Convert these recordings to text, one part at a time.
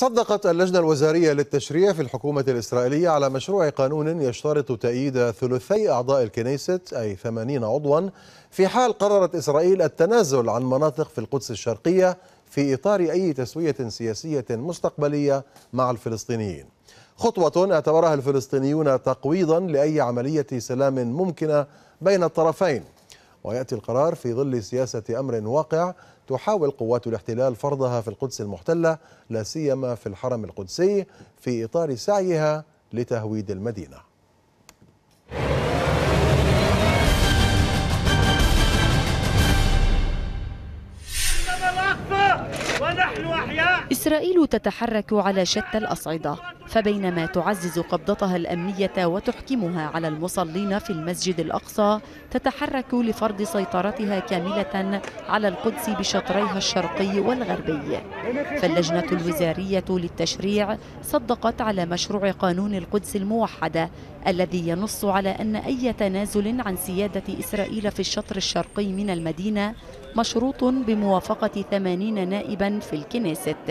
صدقت اللجنة الوزارية للتشريع في الحكومة الإسرائيلية على مشروع قانون يشترط تأييد ثلثي أعضاء الكنيست أي 80 عضوا في حال قررت إسرائيل التنازل عن مناطق في القدس الشرقية في إطار أي تسوية سياسية مستقبلية مع الفلسطينيين خطوة اعتبرها الفلسطينيون تقويضا لأي عملية سلام ممكنة بين الطرفين ويأتي القرار في ظل سياسة أمر واقع تحاول قوات الاحتلال فرضها في القدس المحتلة لا سيما في الحرم القدسي في إطار سعيها لتهويد المدينة إسرائيل تتحرك على شتى الأصعدة فبينما تعزز قبضتها الأمنية وتحكمها على المصلين في المسجد الأقصى تتحرك لفرض سيطرتها كاملة على القدس بشطريها الشرقي والغربي فاللجنة الوزارية للتشريع صدقت على مشروع قانون القدس الموحدة الذي ينص على أن أي تنازل عن سيادة إسرائيل في الشطر الشرقي من المدينة مشروط بموافقة 80 نائبا في الكنيست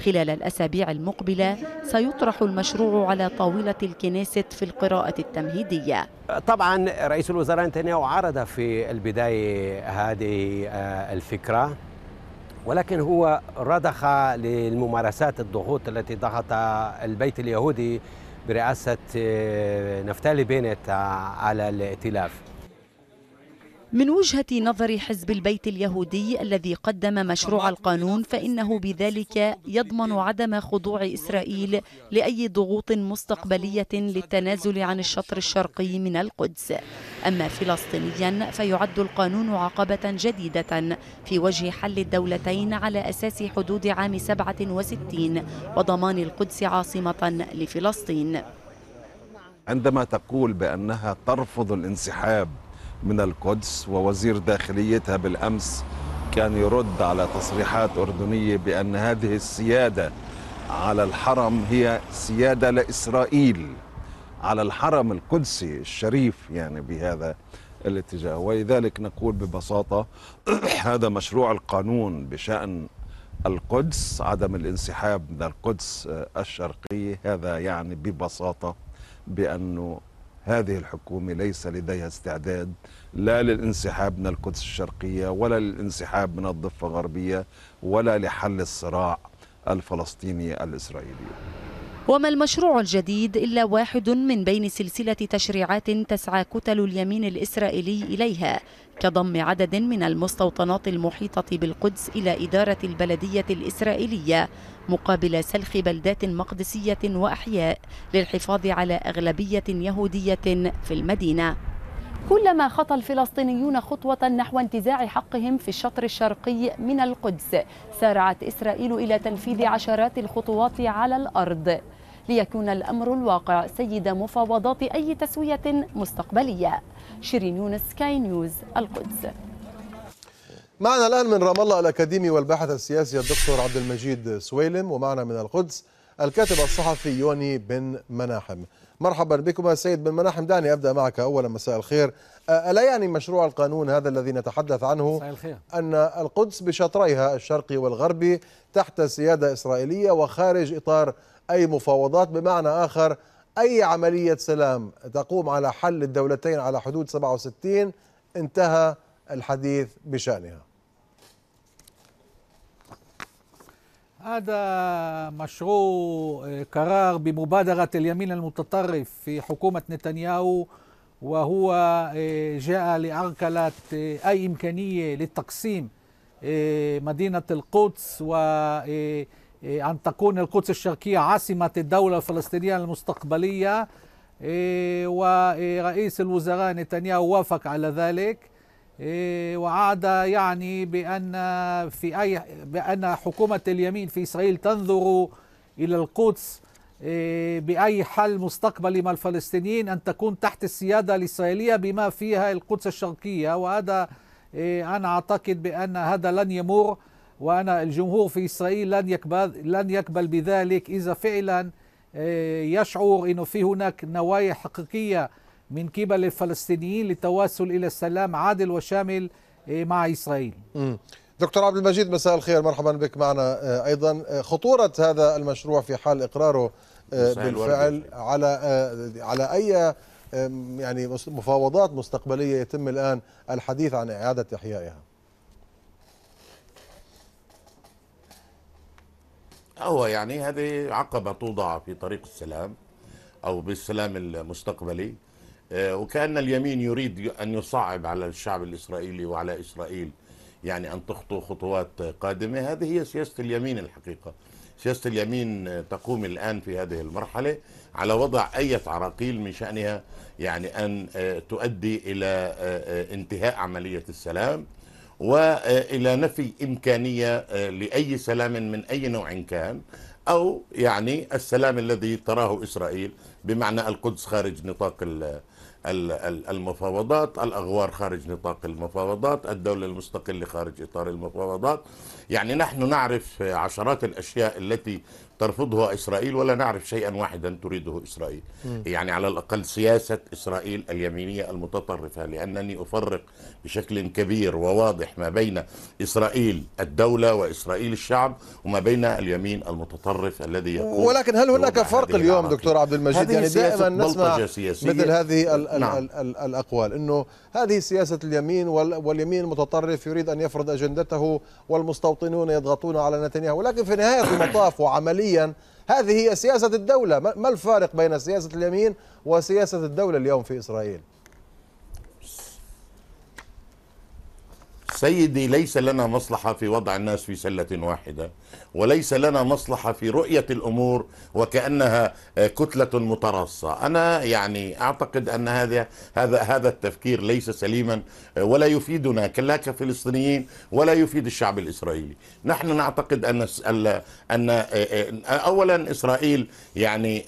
خلال الأسابيع المقبلة سيطرح المشروع على طاولة الكنيست في القراءة التمهيدية طبعا رئيس الوزراء نتنياهو عرض في البداية هذه آه، الفكرة ولكن هو رضخ للممارسات الضغوط التي ضغط البيت اليهودي برئاسة آه، نفتالي بينت آه، على الائتلاف من وجهة نظر حزب البيت اليهودي الذي قدم مشروع القانون فإنه بذلك يضمن عدم خضوع إسرائيل لأي ضغوط مستقبلية للتنازل عن الشطر الشرقي من القدس أما فلسطينيا فيعد القانون عقبة جديدة في وجه حل الدولتين على أساس حدود عام 67 وضمان القدس عاصمة لفلسطين عندما تقول بأنها ترفض الانسحاب من القدس ووزير داخليتها بالأمس كان يرد على تصريحات أردنية بأن هذه السيادة على الحرم هي سيادة لإسرائيل على الحرم القدسي الشريف يعني بهذا الاتجاه ولذلك نقول ببساطة هذا مشروع القانون بشأن القدس عدم الانسحاب من القدس الشرقية هذا يعني ببساطة بأنه هذه الحكومة ليس لديها استعداد لا للانسحاب من القدس الشرقية ولا للانسحاب من الضفة الغربية ولا لحل الصراع الفلسطيني الإسرائيلي وما المشروع الجديد إلا واحد من بين سلسلة تشريعات تسعى كتل اليمين الإسرائيلي إليها كضم عدد من المستوطنات المحيطة بالقدس إلى إدارة البلدية الإسرائيلية مقابل سلخ بلدات مقدسية وأحياء للحفاظ على أغلبية يهودية في المدينة كلما خطى الفلسطينيون خطوة نحو انتزاع حقهم في الشطر الشرقي من القدس سارعت إسرائيل إلى تنفيذ عشرات الخطوات على الأرض ليكون الأمر الواقع سيد مفاوضات أي تسوية مستقبلية شيرين يونس كاي نيوز القدس معنا الآن من رام الله الأكاديمي والباحث السياسي الدكتور عبد المجيد سويلم ومعنا من القدس الكاتب الصحفي يوني بن مناحم مرحبا بكم سيد بن مناحم دعني أبدأ معك أولا مساء الخير ألا يعني مشروع القانون هذا الذي نتحدث عنه أن القدس بشطريها الشرقي والغربي تحت سيادة إسرائيلية وخارج إطار أي مفاوضات بمعنى آخر أي عملية سلام تقوم على حل الدولتين على حدود 67 انتهى الحديث بشأنها هذا مشروع آه، قرار بمبادرة اليمين المتطرف في حكومة نتنياهو وهو آه، جاء لأركلة آه، أي إمكانية لتقسيم مدينة القدس وأن تكون القدس الشرقية عاصمة الدولة الفلسطينية المستقبلية ورئيس الوزراء نتنياهو وافق على ذلك إيه، وعاد يعني بأن في أي بأن حكومة اليمين في إسرائيل تنظر إلى القدس إيه، بأي حل مستقبلي مع الفلسطينيين أن تكون تحت السيادة الإسرائيلية بما فيها القدس الشرقية وهذا إيه، أنا أعتقد بأن هذا لن يمر وأنا الجمهور في إسرائيل لن يقبل لن يقبل بذلك إذا فعلا يشعر أنه في هناك نوايا حقيقية من قبل الفلسطينيين للتواصل إلى السلام عادل وشامل إيه، مع إسرائيل دكتور عبد المجيد مساء الخير مرحبا بك معنا آه، أيضا آه، خطورة هذا المشروع في حال إقراره آه، بالفعل على على أي يعني مفاوضات مستقبلية يتم الآن الحديث عن إعادة إحيائها هو يعني هذه عقبة توضع في طريق السلام أو بالسلام المستقبلي آه، وكأن اليمين يريد أن يصعب على الشعب الإسرائيلي وعلى إسرائيل يعني أن تخطو خطوات قادمة هذه هي سياسة اليمين الحقيقة سياسة اليمين تقوم الآن في هذه المرحلة على وضع أي عراقيل من شأنها يعني أن آه، تؤدي إلى آه، انتهاء عملية السلام والى نفي امكانيه لاي سلام من اي نوع كان او يعني السلام الذي تراه اسرائيل بمعنى القدس خارج نطاق المفاوضات الأغوار خارج نطاق المفاوضات الدولة المستقلة خارج إطار المفاوضات يعني نحن نعرف عشرات الأشياء التي ترفضها إسرائيل ولا نعرف شيئا واحدا تريده إسرائيل م. يعني على الأقل سياسة إسرائيل اليمينية المتطرفة لأنني أفرق بشكل كبير وواضح ما بين إسرائيل الدولة وإسرائيل الشعب وما بين اليمين المتطرف الذي يقوم ولكن هل هناك فرق اليوم دكتور عبد المجيد يعني دائما نسمع مثل هذه الـ نعم. الـ الـ الأقوال أنه هذه سياسة اليمين واليمين المتطرف يريد أن يفرض أجندته والمستوطنون يضغطون على نتنياهو ولكن في نهاية المطاف وعملية عمليا هذه هي سياسة الدولة ما الفارق بين سياسة اليمين وسياسة الدولة اليوم في إسرائيل سيدي ليس لنا مصلحة في وضع الناس في سلة واحدة وليس لنا مصلحة في رؤية الأمور وكأنها آه، كتلة متراصة أنا يعني أعتقد أن هذا هذا هذا التفكير ليس سليما آه، ولا يفيدنا لا كفلسطينيين ولا يفيد الشعب الإسرائيلي نحن نعتقد أن أن آه، أولا إسرائيل يعني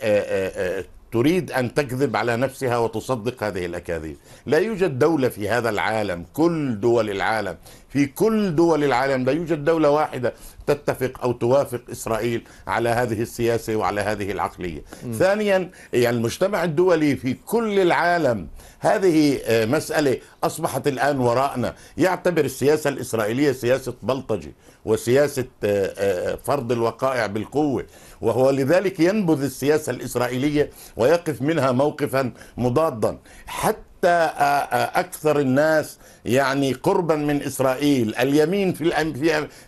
تريد أن تكذب على نفسها وتصدق هذه الأكاذيب لا يوجد دولة في هذا العالم كل دول العالم في كل دول العالم لا يوجد دولة واحدة تتفق أو توافق إسرائيل على هذه السياسة وعلى هذه العقلية م. ثانيا يعني المجتمع الدولي في كل العالم هذه آه، مسألة أصبحت الآن وراءنا يعتبر السياسة الإسرائيلية سياسة بلطجة وسياسة آه، آه، فرض الوقائع بالقوة وهو لذلك ينبذ السياسة الإسرائيلية ويقف منها موقفا مضادا حتى اكثر الناس يعني قربا من اسرائيل اليمين في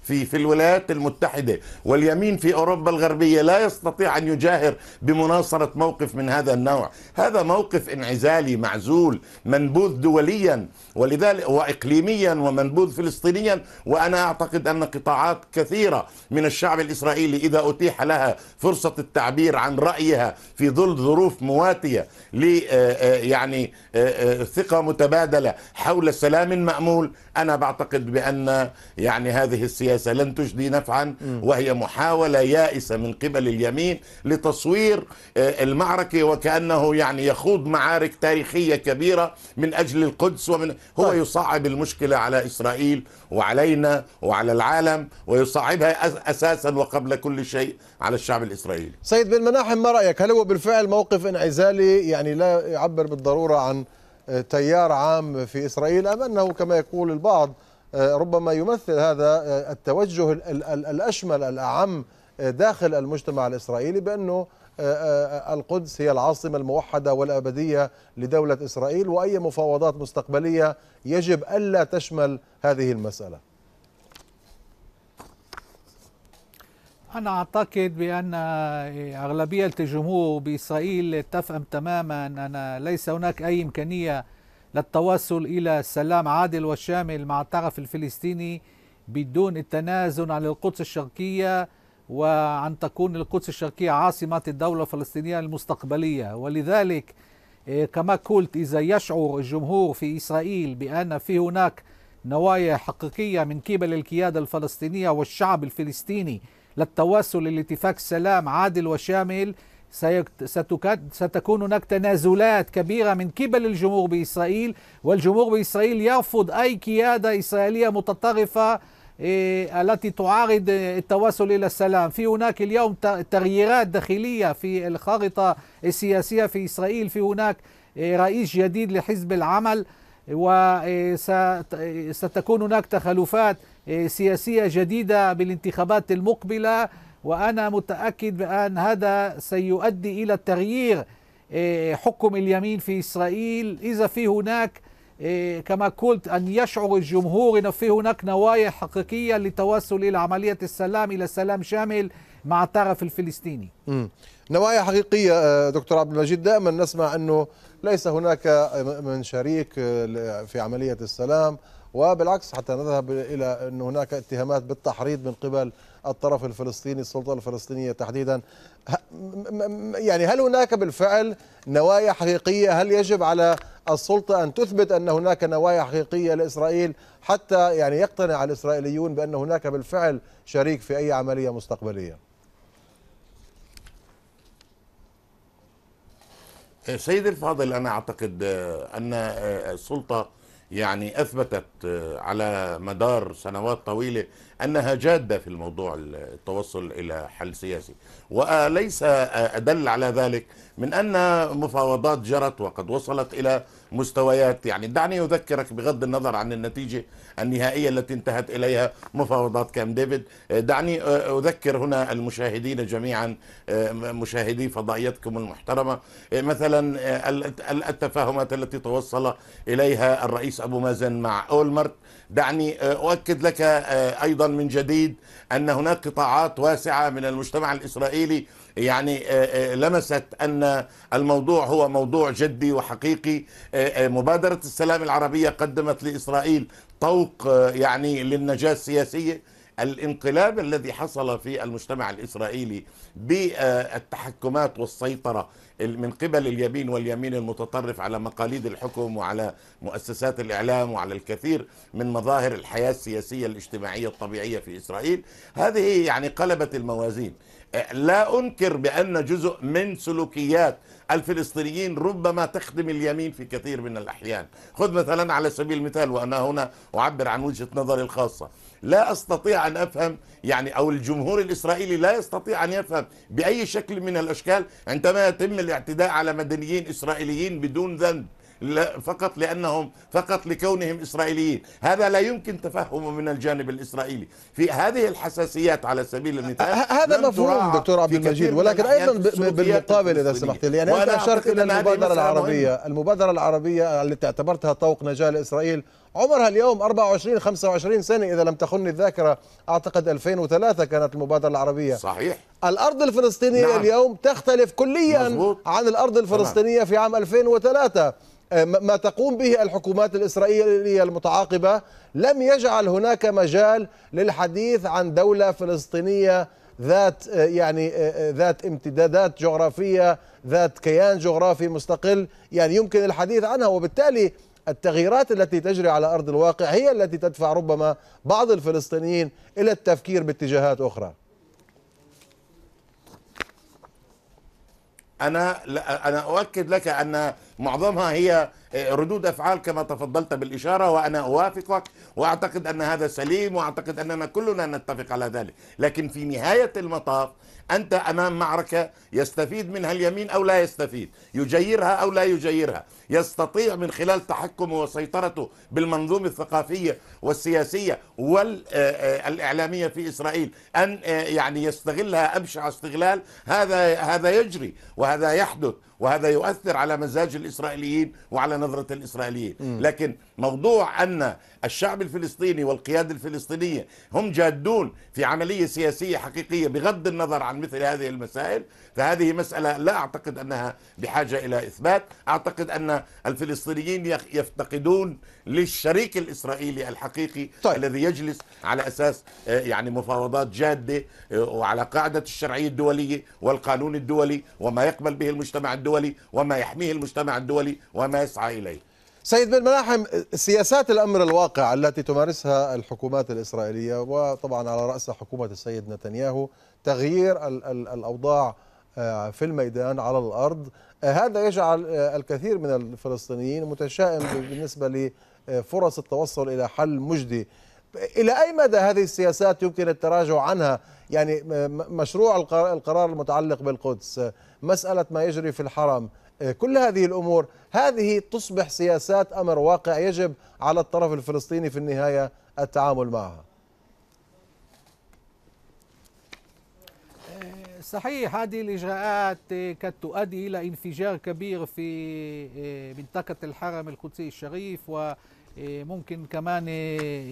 في في الولايات المتحده واليمين في اوروبا الغربيه لا يستطيع ان يجاهر بمناصره موقف من هذا النوع هذا موقف انعزالي معزول منبوذ دوليا ولذلك واقليميا ومنبوذ فلسطينيا وانا اعتقد ان قطاعات كثيره من الشعب الاسرائيلي اذا اتيح لها فرصه التعبير عن رايها في ظل ظروف مواتيه ل يعني ثقه متبادله حول السلام المامول انا بعتقد بان يعني هذه السياسه لن تجدي نفعا وهي محاوله يائسه من قبل اليمين لتصوير آه، المعركه وكانه يعني يخوض معارك تاريخيه كبيره من اجل القدس ومن هو طيب. يصعب المشكله على اسرائيل وعلينا وعلى العالم ويصعبها اساسا وقبل كل شيء على الشعب الاسرائيلي. سيد بن مناحم ما رايك؟ هل هو بالفعل موقف انعزالي يعني لا يعبر بالضروره عن تيار عام في إسرائيل أم أنه كما يقول البعض آه، ربما يمثل هذا آه، التوجه الأشمل الأعم آه، داخل المجتمع الإسرائيلي بأنه القدس هي العاصمة الموحدة والأبدية لدولة إسرائيل وأي مفاوضات مستقبلية يجب ألا تشمل هذه المسألة أنا أعتقد بأن أغلبية الجمهور بإسرائيل تفهم تماما أن ليس هناك أي إمكانية للتوصل إلى سلام عادل وشامل مع الطرف الفلسطيني بدون التنازل عن القدس الشرقية وأن تكون القدس الشرقية عاصمة الدولة الفلسطينية المستقبلية ولذلك كما قلت إذا يشعر الجمهور في إسرائيل بأن في هناك نوايا حقيقية من قبل القيادة الفلسطينية والشعب الفلسطيني للتواصل لاتفاق سلام عادل وشامل ستكون هناك تنازلات كبيرة من قبل الجمهور بإسرائيل والجمهور بإسرائيل يرفض أي قيادة إسرائيلية متطرفة إيه، التي تعارض التواصل إلى السلام في هناك اليوم تغييرات داخلية في الخارطة السياسية في إسرائيل في هناك إيه، رئيس جديد لحزب العمل وستكون إيه، هناك تخلفات سياسية جديدة بالانتخابات المقبلة وأنا متأكد بأن هذا سيؤدي إلى تغيير إيه، حكم اليمين في إسرائيل إذا في هناك إيه، كما قلت أن يشعر الجمهور أن في هناك نوايا حقيقية للتوصل إلى عملية السلام إلى سلام شامل مع الطرف الفلسطيني مم. نوايا حقيقية آه، دكتور عبد المجيد دائما نسمع أنه ليس هناك آه، من شريك آه، في عملية السلام وبالعكس حتى نذهب إلى أن هناك اتهامات بالتحريض من قبل الطرف الفلسطيني السلطة الفلسطينية تحديدا يعني هل هناك بالفعل نوايا حقيقية هل يجب على السلطة أن تثبت أن هناك نوايا حقيقية لإسرائيل حتى يعني يقتنع الإسرائيليون بأن هناك بالفعل شريك في أي عملية مستقبلية سيد الفاضل أنا أعتقد أن السلطة يعني اثبتت آه، على مدار سنوات طويله أنها جادة في الموضوع التوصل إلى حل سياسي وليس أدل على ذلك من أن مفاوضات جرت وقد وصلت إلى مستويات يعني دعني أذكرك بغض النظر عن النتيجة النهائية التي انتهت إليها مفاوضات كام ديفيد دعني أذكر هنا المشاهدين جميعا مشاهدي فضائيتكم المحترمة مثلا التفاهمات التي توصل إليها الرئيس أبو مازن مع أولمرت دعني آه، أؤكد لك آه، أيضا من جديد أن هناك قطاعات واسعة من المجتمع الإسرائيلي يعني آه، لمست أن الموضوع هو موضوع جدي وحقيقي مبادرة السلام العربية قدمت لإسرائيل طوق يعني للنجاة السياسية الانقلاب الذي حصل في المجتمع الإسرائيلي بالتحكمات والسيطرة من قبل اليمين واليمين المتطرف على مقاليد الحكم وعلى مؤسسات الإعلام وعلى الكثير من مظاهر الحياة السياسية الاجتماعية الطبيعية في إسرائيل هذه يعني قلبت الموازين أه، لا أنكر بأن جزء من سلوكيات الفلسطينيين ربما تخدم اليمين في كثير من الأحيان خذ مثلا على سبيل المثال وأنا هنا أعبر عن وجهة نظري الخاصة لا استطيع ان افهم يعني او الجمهور الاسرائيلي لا يستطيع ان يفهم باي شكل من الاشكال عندما يتم الاعتداء على مدنيين اسرائيليين بدون ذنب لا فقط لأنهم فقط لكونهم إسرائيليين هذا لا يمكن تفهمه من الجانب الإسرائيلي في هذه الحساسيات على سبيل المثال هذا مفهوم دكتور عبد المجيد ولكن أيضا بالمقابل إذا سمحت لي يعني أنت أشرت إلى المبادرة العربية مهم. المبادرة العربية التي اعتبرتها طوق نجاة لإسرائيل عمرها اليوم 24 25 سنة إذا لم تخني الذاكرة أعتقد 2003 كانت المبادرة العربية صحيح الأرض الفلسطينية نعم. اليوم تختلف كليا مزبوط. عن الأرض الفلسطينية في عام 2003 آه، ما تقوم به الحكومات الإسرائيلية المتعاقبة لم يجعل هناك مجال للحديث عن دولة فلسطينية ذات آه، يعني آه، ذات امتدادات جغرافية ذات كيان جغرافي مستقل يعني يمكن الحديث عنها وبالتالي التغييرات التي تجري على أرض الواقع هي التي تدفع ربما بعض الفلسطينيين إلى التفكير باتجاهات أخرى أنا أنا أؤكد لك أن معظمها هي آه، ردود افعال كما تفضلت بالاشاره وانا اوافقك واعتقد ان هذا سليم واعتقد اننا كلنا نتفق على ذلك، لكن في نهايه المطاف انت امام معركه يستفيد منها اليمين او لا يستفيد، يجيرها او لا يجيرها، يستطيع من خلال تحكمه وسيطرته بالمنظومه الثقافيه والسياسيه والاعلاميه آه، آه، في اسرائيل ان يعني يستغلها ابشع استغلال، هذا هذا يجري وهذا يحدث وهذا يؤثر على مزاج الإسرائيليين وعلى نظرة الإسرائيليين لكن موضوع أن الشعب الفلسطيني والقيادة الفلسطينية هم جادون في عملية سياسية حقيقية بغض النظر عن مثل هذه المسائل فهذه مسألة لا أعتقد أنها بحاجة إلى إثبات أعتقد أن الفلسطينيين يفتقدون للشريك الإسرائيلي الحقيقي طيب. الذي يجلس على أساس آه، يعني مفاوضات جادة آه، وعلى قاعدة الشرعية الدولية والقانون الدولي وما يقبل به المجتمع الدولي الدولي وما يحميه المجتمع الدولي وما يسعى إليه سيد بن ملاحم سياسات الأمر الواقع التي تمارسها الحكومات الإسرائيلية وطبعا على رأسها حكومة السيد نتنياهو تغيير الأوضاع آه، في الميدان على الأرض آه، هذا يجعل آه، الكثير من الفلسطينيين متشائم بالنسبة لفرص التوصل إلى حل مجدي إلى أي مدى هذه السياسات يمكن التراجع عنها يعني مشروع القرار المتعلق بالقدس آه، مسألة ما يجري في الحرم آه، كل هذه الأمور هذه تصبح سياسات أمر واقع يجب على الطرف الفلسطيني في النهاية التعامل معها آه، صحيح هذه الإجراءات قد تؤدي إلى انفجار كبير في منطقة الحرم القدسي الشريف وممكن كمان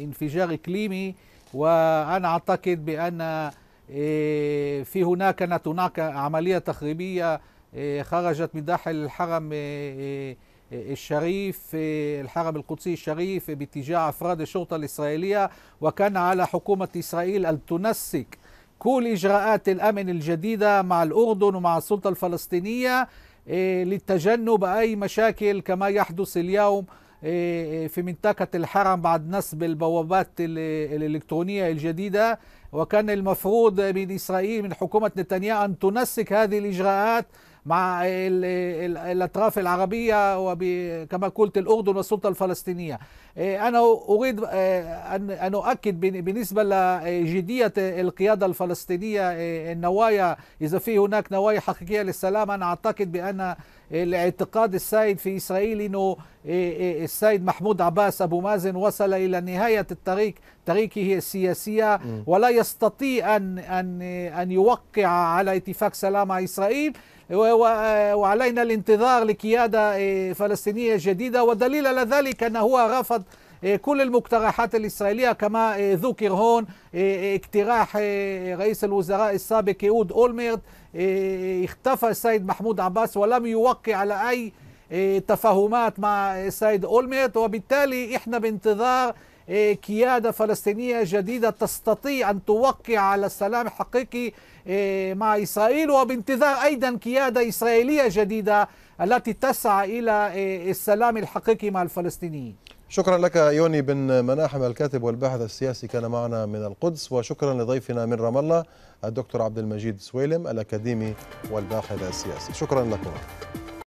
انفجار إقليمي وأنا أعتقد بأن إيه، في هناك كانت هناك عملية تخريبية إيه، خرجت من داخل الحرم إيه، الشريف الحرم القدسي الشريف باتجاه أفراد الشرطة الإسرائيلية وكان على حكومة إسرائيل أن تنسق كل إجراءات الأمن الجديدة مع الأردن ومع السلطة الفلسطينية للتجنب أي مشاكل كما يحدث اليوم في منطقة الحرم بعد نسب البوابات الإلكترونية الجديدة وكان المفروض من إسرائيل من حكومة نتنياهو أن تنسك هذه الإجراءات مع الأطراف العربية وكما قلت الأردن والسلطة الفلسطينية إيه، أنا أريد إيه، أن أؤكد بالنسبة لجدية القيادة الفلسطينية إيه، النوايا إذا في هناك نوايا حقيقية للسلام أنا أعتقد بأن الاعتقاد السائد في إسرائيل أنه السيد محمود عباس أبو مازن وصل إلى نهاية الطريق طريقه السياسية ولا يستطيع أن أن أن يوقع على اتفاق سلام مع إسرائيل وعلينا الانتظار لقيادة إيه، فلسطينية جديدة والدليل على ذلك أنه هو رفض إيه، كل المقترحات الإسرائيلية كما إيه، ذكر هون اقتراح رئيس الوزراء السابق يهود أولمرت اختفى السيد محمود عباس ولم يوقع على أي تفاهمات مع السيد أولمرت وبالتالي إحنا بانتظار كيادة فلسطينية جديدة تستطيع أن توقع على السلام الحقيقي إيه، مع إسرائيل وبانتظار أيضا كيادة إسرائيلية جديدة التي تسعى إلى إيه، السلام الحقيقي مع الفلسطينيين شكرا لك يوني بن مناحم الكاتب والباحث السياسي كان معنا من القدس وشكرا لضيفنا من رام الله الدكتور عبد المجيد سويلم الأكاديمي والباحث السياسي شكرا لكم